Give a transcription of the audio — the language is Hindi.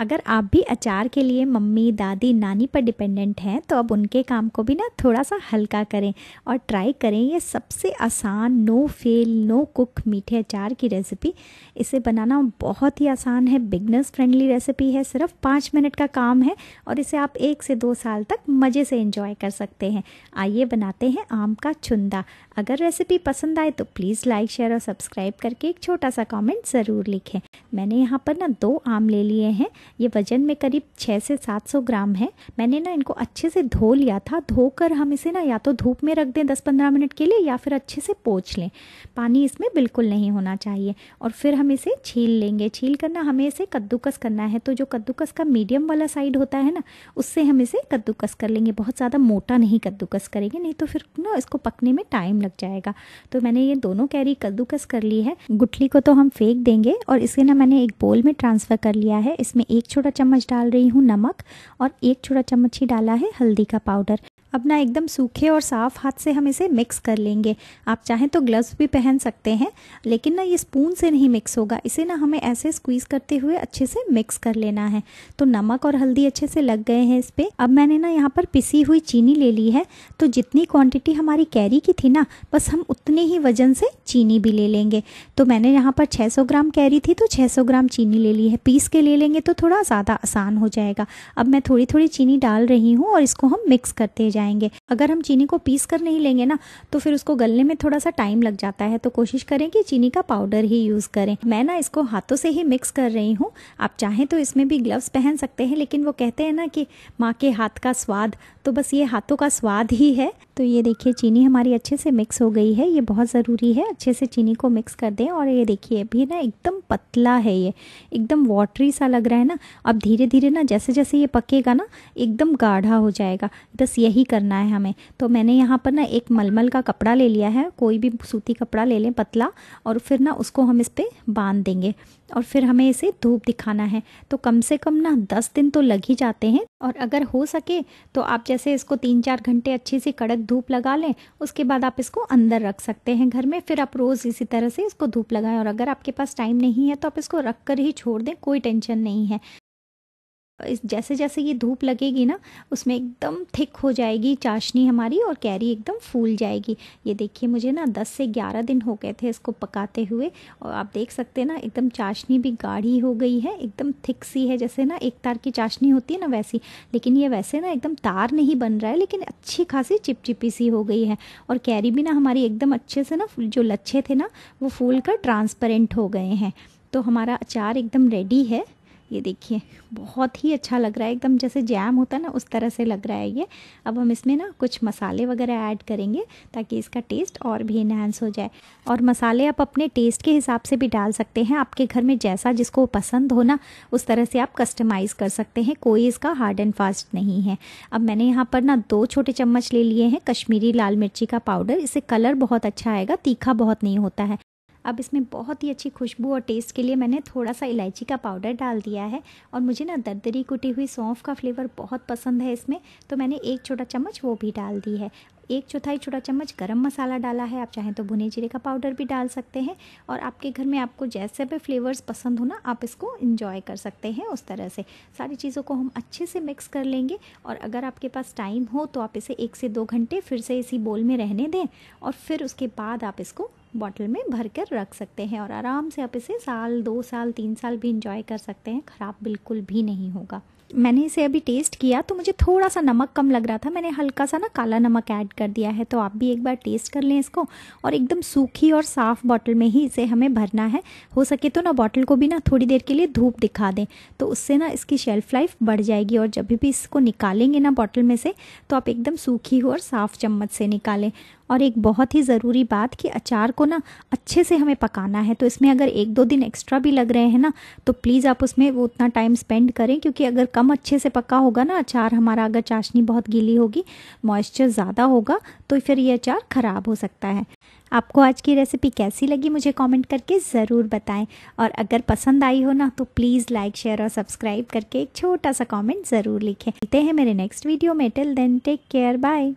अगर आप भी अचार के लिए मम्मी दादी नानी पर डिपेंडेंट हैं तो अब उनके काम को भी ना थोड़ा सा हल्का करें और ट्राई करें ये सबसे आसान नो फेल नो कुक मीठे अचार की रेसिपी इसे बनाना बहुत ही आसान है बिगनर्स फ्रेंडली रेसिपी है सिर्फ पाँच मिनट का काम है और इसे आप एक से दो साल तक मज़े से इंजॉय कर सकते हैं आइए बनाते हैं आम का चुंदा अगर रेसिपी पसंद आए तो प्लीज़ लाइक शेयर और सब्सक्राइब करके एक छोटा सा कॉमेंट ज़रूर लिखें मैंने यहाँ पर ना दो आम ले लिए हैं ये वज़न में करीब छः से सात सौ ग्राम है मैंने ना इनको अच्छे से धो लिया था धोकर हम इसे ना या तो धूप में रख दें दस पंद्रह मिनट के लिए या फिर अच्छे से पोछ लें पानी इसमें बिल्कुल नहीं होना चाहिए और फिर हम इसे छील लेंगे छील करना हमें इसे कद्दूकस करना है तो जो कद्दूकस का मीडियम वाला साइड होता है ना उससे हम इसे कद्दूकस कर लेंगे बहुत ज़्यादा मोटा नहीं कद्दूकस करेंगे नहीं तो फिर ना इसको पकने में टाइम लग जाएगा तो मैंने ये दोनों कैरी कद्दूकस कर ली है गुठली को तो हम फेंक देंगे और इसे ना मैंने एक बोल में ट्रांसफ़र कर लिया है इसमें एक छोटा चम्मच डाल रही हूँ नमक और एक छोटा चम्मच ही डाला है हल्दी का पाउडर अपना एकदम सूखे और साफ़ हाथ से हम इसे मिक्स कर लेंगे आप चाहें तो ग्लव्स भी पहन सकते हैं लेकिन ना ये स्पून से नहीं मिक्स होगा इसे ना हमें ऐसे स्क्वीज़ करते हुए अच्छे से मिक्स कर लेना है तो नमक और हल्दी अच्छे से लग गए हैं इस पर अब मैंने ना यहाँ पर पिसी हुई चीनी ले ली है तो जितनी क्वांटिटी हमारी कैरी की थी ना बस हम उतने ही वज़न से चीनी भी ले लेंगे तो मैंने यहाँ पर छः ग्राम कैरी थी तो छः ग्राम चीनी ले ली है पीस के ले लेंगे तो थोड़ा ज़्यादा आसान हो जाएगा अब मैं थोड़ी थोड़ी चीनी डाल रही हूँ और इसको हम मिक्स करते जाएँ जाएंगे अगर हम चीनी को पीस कर नहीं लेंगे ना तो फिर उसको गलने में थोड़ा सा टाइम लग जाता है तो कोशिश करें कि चीनी का पाउडर ही यूज़ करें मैं ना इसको हाथों से ही मिक्स कर रही हूँ आप चाहें तो इसमें भी ग्लव्स पहन सकते हैं लेकिन वो कहते हैं ना कि माँ के हाथ का स्वाद तो बस ये हाथों का स्वाद ही है तो ये देखिए चीनी हमारी अच्छे से मिक्स हो गई है ये बहुत ज़रूरी है अच्छे से चीनी को मिक्स कर दें और ये देखिए अभी ना एकदम पतला है ये एकदम वाटरी सा लग रहा है ना अब धीरे धीरे ना जैसे जैसे ये पकेगा ना एकदम गाढ़ा हो जाएगा बस यही करना है हमें तो मैंने यहाँ पर ना एक मलमल का कपड़ा ले लिया है कोई भी सूती कपड़ा ले लें पतला और फिर ना उसको हम इस पर बांध देंगे और फिर हमें इसे धूप दिखाना है तो कम से कम ना दस दिन तो लग ही जाते हैं और अगर हो सके तो आप जैसे इसको तीन चार घंटे अच्छी सी कड़क धूप लगा लें उसके बाद आप इसको अंदर रख सकते हैं घर में फिर आप रोज़ इसी तरह से इसको धूप लगाएं और अगर आपके पास टाइम नहीं है तो आप इसको रख कर ही छोड़ दें कोई टेंशन नहीं है इस जैसे जैसे ये धूप लगेगी ना उसमें एकदम थिक हो जाएगी चाशनी हमारी और कैरी एकदम फूल जाएगी ये देखिए मुझे ना 10 से 11 दिन हो गए थे इसको पकाते हुए और आप देख सकते हैं ना एकदम चाशनी भी गाढ़ी हो गई है एकदम थिक सी है जैसे ना एक तार की चाशनी होती है ना वैसी लेकिन ये वैसे ना एकदम तार नहीं बन रहा है लेकिन अच्छी खासी चिपचिपी सी हो गई है और कैरी भी ना हमारी एकदम अच्छे से ना जो लच्छे थे ना वो फूल कर ट्रांसपेरेंट हो गए हैं तो हमारा अचार एकदम रेडी है ये देखिए बहुत ही अच्छा लग रहा है एकदम जैसे जैम होता है ना उस तरह से लग रहा है ये अब हम इसमें ना कुछ मसाले वगैरह ऐड करेंगे ताकि इसका टेस्ट और भी इन्हांस हो जाए और मसाले आप अपने टेस्ट के हिसाब से भी डाल सकते हैं आपके घर में जैसा जिसको पसंद हो ना उस तरह से आप कस्टमाइज़ कर सकते हैं कोई इसका हार्ड एंड फास्ट नहीं है अब मैंने यहाँ पर ना दो छोटे चम्मच ले लिए हैं कश्मीरी लाल मिर्ची का पाउडर इससे कलर बहुत अच्छा आएगा तीखा बहुत नहीं होता है अब इसमें बहुत ही अच्छी खुशबू और टेस्ट के लिए मैंने थोड़ा सा इलायची का पाउडर डाल दिया है और मुझे ना दरदरी कुटी हुई सौंफ का फ्लेवर बहुत पसंद है इसमें तो मैंने एक छोटा चम्मच वो भी डाल दी है एक चौथाई छोटा चम्मच गरम मसाला डाला है आप चाहें तो भुने जीरे का पाउडर भी डाल सकते हैं और आपके घर में आपको जैसे भी फ्लेवर्स पसंद हो ना आप इसको इंजॉय कर सकते हैं उस तरह से सारी चीज़ों को हम अच्छे से मिक्स कर लेंगे और अगर आपके पास टाइम हो तो आप इसे एक से दो घंटे फिर से इसी बोल में रहने दें और फिर उसके बाद आप इसको बॉटल में भर कर रख सकते हैं और आराम से आप इसे साल दो साल तीन साल भी इंजॉय कर सकते हैं ख़राब बिल्कुल भी नहीं होगा मैंने इसे अभी टेस्ट किया तो मुझे थोड़ा सा नमक कम लग रहा था मैंने हल्का सा ना काला नमक ऐड कर दिया है तो आप भी एक बार टेस्ट कर लें इसको और एकदम सूखी और साफ़ बॉटल में ही इसे हमें भरना है हो सके तो ना बॉटल को भी ना थोड़ी देर के लिए धूप दिखा दें तो उससे ना इसकी शेल्फ़ लाइफ बढ़ जाएगी और जब भी इसको निकालेंगे ना बॉटल में से तो आप एकदम सूखी हो और साफ़ चम्मच से निकालें और एक बहुत ही ज़रूरी बात कि अचार को ना अच्छे से हमें पकाना है तो इसमें अगर एक दो दिन एक्स्ट्रा भी लग रहे हैं ना तो प्लीज़ आप उसमें वो उतना टाइम स्पेंड करें क्योंकि अगर कम अच्छे से पका होगा ना अचार हमारा अगर चाशनी बहुत गीली होगी मॉइस्चर ज़्यादा होगा तो फिर ये अचार ख़राब हो सकता है आपको आज की रेसिपी कैसी लगी मुझे कमेंट करके ज़रूर बताएं और अगर पसंद आई हो ना तो प्लीज़ लाइक शेयर और सब्सक्राइब करके एक छोटा सा कमेंट ज़रूर लिखें मिलते हैं मेरे नेक्स्ट वीडियो में till then take care bye